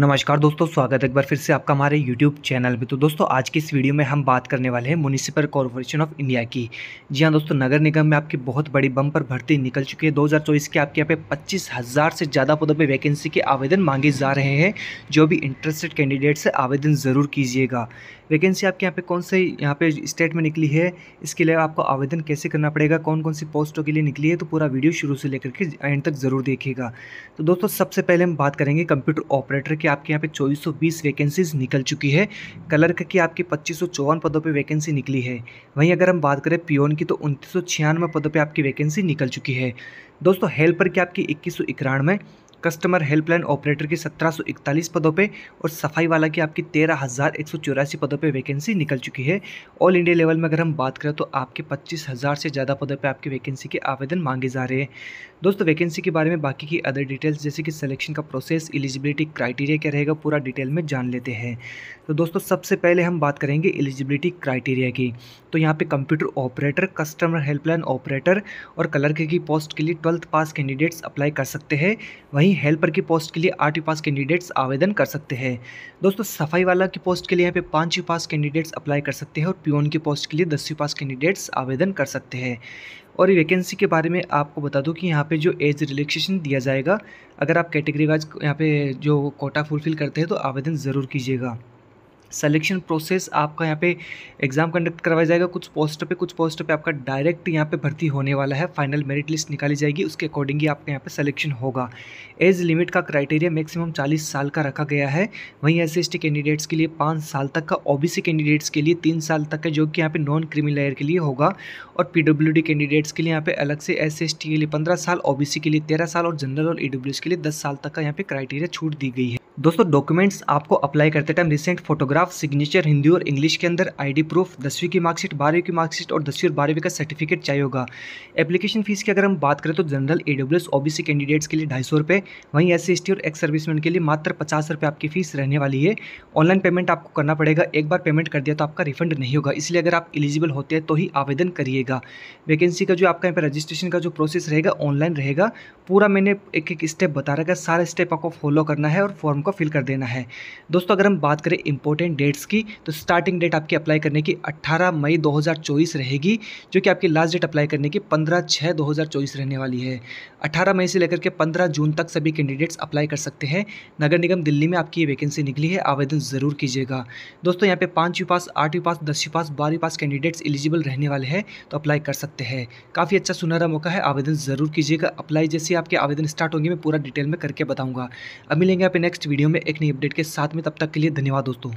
नमस्कार दोस्तों स्वागत है एक बार फिर से आपका हमारे यूट्यूब चैनल पे तो दोस्तों आज की इस वीडियो में हम बात करने वाले हैं म्यूनिसिपल कॉरपोरेशन ऑफ इंडिया की जी हाँ दोस्तों नगर निगम में आपकी बहुत बड़ी बम पर भर्ती निकल चुकी है 2024 के आपके यहाँ पे पच्चीस हज़ार से ज़्यादा पदों पर वैकेंसी के आवेदन मांगे जा रहे हैं जो भी इंटरेस्टेड कैंडिडेट से आवेदन ज़रूर कीजिएगा वैकेंसी आपके यहाँ पे कौन से यहाँ पे स्टेट में निकली है इसके लिए आपको आवेदन कैसे करना पड़ेगा कौन कौन सी पोस्टों के लिए निकली है तो पूरा वीडियो शुरू से लेकर के एंड तक ज़रूर देखिएगा तो दोस्तों सबसे पहले हम बात करेंगे कंप्यूटर ऑपरेटर के की आपके यहाँ पे 2420 वैकेंसीज निकल चुकी है क्लर्क की आपकी पच्चीस पदों पे वैकेंसी निकली है वहीं अगर हम बात करें पियोन की तो उनतीस पदों पे आपकी वैकेंसी निकल चुकी है दोस्तों हेल्पर की आपकी इक्कीस सौ कस्टमर हेल्पलाइन ऑपरेटर की 1741 पदों पे और सफाई वाला की आपकी तेरह हज़ार एक सौ चौरासी पदों पे वैकेंसी निकल चुकी है ऑल इंडिया लेवल में अगर हम बात करें तो आपके पच्चीस हज़ार से ज़्यादा पदों पे आपकी वैकेंसी के आवेदन मांगे जा रहे हैं दोस्तों वैकेंसी के बारे में बाकी की अदर डिटेल्स जैसे कि सिलेक्शन का प्रोसेस एलिजिबिलिटी क्राइटेरिया क्या रहेगा पूरा डिटेल में जान लेते हैं तो दोस्तों सबसे पहले हम बात करेंगे एलिजिबिलिटी क्राइटेरिया की तो यहाँ पर computer operator customer helpline operator और कलर की पोस्ट के लिए ट्वेल्थ पास कैंडिडेट्स अप्लाई कर सकते हैं वहीं वहीं हेल्पर की पोस्ट के लिए आठ पास कैंडिडेट्स आवेदन कर सकते हैं दोस्तों सफाई वाला की पोस्ट के लिए यहाँ पे पाँच पास कैंडिडेट्स अप्लाई कर सकते हैं और पीओन की पोस्ट के लिए दसवीं पास कैंडिडेट्स आवेदन कर सकते हैं और वैकेंसी के बारे में आपको बता दूं कि यहाँ पे जो एज रिलैक्सेशन दिया जाएगा अगर आप कैटेगरी वाइज यहाँ पे जो कोटा फुलफिल करते हैं तो आवेदन ज़रूर कीजिएगा सेलेक्शन प्रोसेस आपका यहाँ पे एग्ज़ाम कंडक्ट करवाया जाएगा कुछ पोस्ट पे कुछ पोस्ट पे आपका डायरेक्ट यहाँ पे भर्ती होने वाला है फाइनल मेरिट लिस्ट निकाली जाएगी उसके अकॉर्डिंग ही आपका यहाँ पे सिलेक्शन होगा एज लिमिट का क्राइटेरिया मैक्सिमम 40 साल का रखा गया है वहीं एस एस कैंडिडेट्स के लिए पाँच साल तक का ओ कैंडिडेट्स के लिए तीन साल तक का जो कि यहाँ पर नॉन क्रिमिनल लेयर के लिए होगा और पी कैंडिडेट्स के लिए यहाँ पर अलग से एस के लिए पंद्रह साल ओ के लिए तेरह साल और जनरल और ई e के लिए दस साल तक का यहाँ पर क्राइटेरिया छूट दी गई है दोस्तों डॉक्यूमेंट्स आपको अप्लाई करते time recent photograph signature Hindi और इंग्लिश के अंदर आईडी प्रूफ दसवीं की मार्कशीट बारहवीं की मार्कशीट और दसवीं और बारहवीं का सर्टिफिकेट चाहिए होगा एप्लीकेशन फीस की अगर हम बात करें तो general A W S C candidates के लिए ढाई सौ रुपये वहीं एस सी एस टी और एक्स सर्विसमैन के लिए मात्र पचास रुपये आपकी फीस रहने वाली है ऑनलाइन पेमेंट आपको करना पड़ेगा एक बार पेमेंट कर दिया तो आपका रिफंड नहीं होगा इसलिए अगर आप एलिजिबल होते हैं तो ही आवेदन करिएगा वैकेंसी का जो आपका यहाँ पर रजिस्ट्रेशन का जो प्रोसेस रहेगा ऑनलाइन रहेगा पूरा मैंने एक एक स्टेप बता रखा सारा स्टेप आपको फॉलो करना है और फॉर्म को फिल कर देना है दोस्तों अगर हम बात करें इंपॉर्टेंट डेट्स की तो स्टार्टिंग डेट आपकी अप्लाई करने की 18 मई 2024 रहेगी जो कि आपकी लास्ट डेट अप्लाई करने की 15 छः 2024 रहने वाली है 18 मई से लेकर के 15 जून तक सभी कैंडिडेट्स अप्लाई कर सकते हैं नगर निगम दिल्ली में आपकी ये वैकेंसी निकली है आवेदन ज़रूर कीजिएगा दोस्तों यहाँ पे पाँचवीं पास आठवीं पास दसवीं पास बारहवीं पास कैंडिडेट्स एलिजिबल रहने वाले हैं तो अप्लाई कर सकते हैं काफ़ी अच्छा सुनहरा मौका है आवेदन ज़रूर कीजिएगा अप्लाई जैसे आपके आवेदन स्टार्ट होंगे मैं पूरा डिटेल में करके बताऊँगा अब मिलेंगे आप नेक्स्ट वीडियो वीडियो में एक नई अपडेट के साथ में तब तक के लिए धन्यवाद दोस्तों